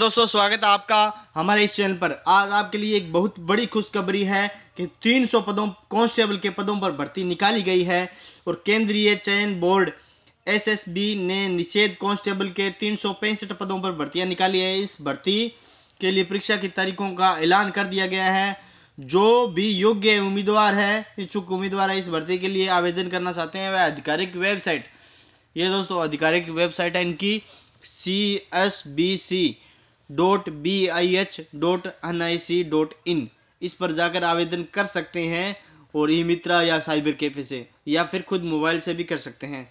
दोस्तों स्वागत है आपका हमारे इस चैनल पर आज आपके लिए एक बहुत बड़ी खुशखबरी है कि 300 पदों कांस्टेबल के पदों पर भर्ती निकाली गई है और केंद्रीय चयन बोर्ड एसएसबी ने निषेध कांस्टेबल के तीन पदों पर भर्तियां निकाली है इस भर्ती के लिए परीक्षा की तारीखों का ऐलान कर दिया गया है जो भी योग्य उम्मीदवार है इच्छुक उम्मीदवार इस भर्ती के लिए आवेदन करना चाहते हैं वह आधिकारिक वेबसाइट ये दोस्तों आधिकारिक वेबसाइट है इनकी C S B C dot B I H dot N I C dot in इस पर जाकर आवेदन कर सकते हैं और ई मित्रा या साइबर कैफे से या फिर खुद मोबाइल से भी कर सकते हैं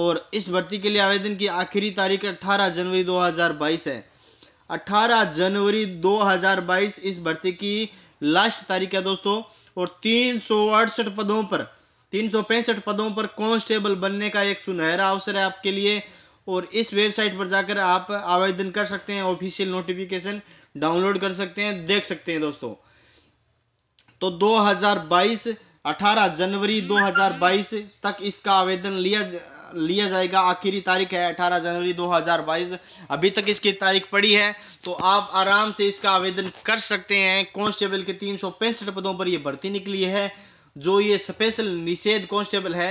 और इस भर्ती के लिए आवेदन की आखिरी तारीख 18 जनवरी 2022 है 18 जनवरी 2022 इस भर्ती की लास्ट तारीख है दोस्तों और तीन पदों पर तीन पदों पर कॉन्स्टेबल बनने का एक सुनहरा अवसर है आपके लिए और इस वेबसाइट पर जाकर आप आवेदन कर सकते हैं ऑफिशियल नोटिफिकेशन डाउनलोड कर सकते हैं देख सकते हैं दोस्तों तो 2022 18 जनवरी 2022 तक इसका आवेदन लिया लिया जाएगा आखिरी तारीख है 18 जनवरी 2022 अभी तक इसकी तारीख पड़ी है तो आप आराम से इसका आवेदन कर सकते हैं कॉन्स्टेबल के तीन पदों पर यह भर्ती निकली है जो ये स्पेशल निषेध कॉन्स्टेबल है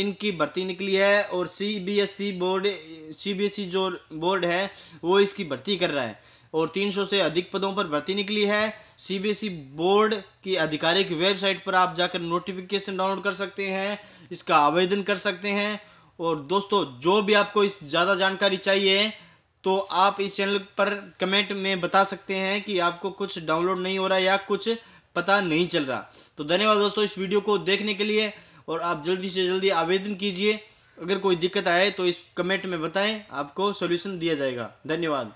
इनकी भर्ती निकली है और C B S C board CBSE e जो बोर्ड है वो इसकी भर्ती कर रहा है और 300 से अधिक पदों पर भर्ती निकली है सीबीएसई बोर्ड e की आधिकारिक वेबसाइट पर आप जाकर नोटिफिकेशन डाउनलोड कर सकते हैं इसका आवेदन कर सकते हैं और दोस्तों जो भी आपको इस ज़्यादा जानकारी चाहिए तो आप इस चैनल पर कमेंट में बता सकते हैं कि आपको कुछ डाउनलोड नहीं हो रहा या कुछ पता नहीं चल रहा तो धन्यवाद दोस्तों इस वीडियो को देखने के लिए और आप जल्दी से जल्दी आवेदन कीजिए अगर कोई दिक्कत आए तो इस कमेंट में बताएं आपको सॉल्यूशन दिया जाएगा धन्यवाद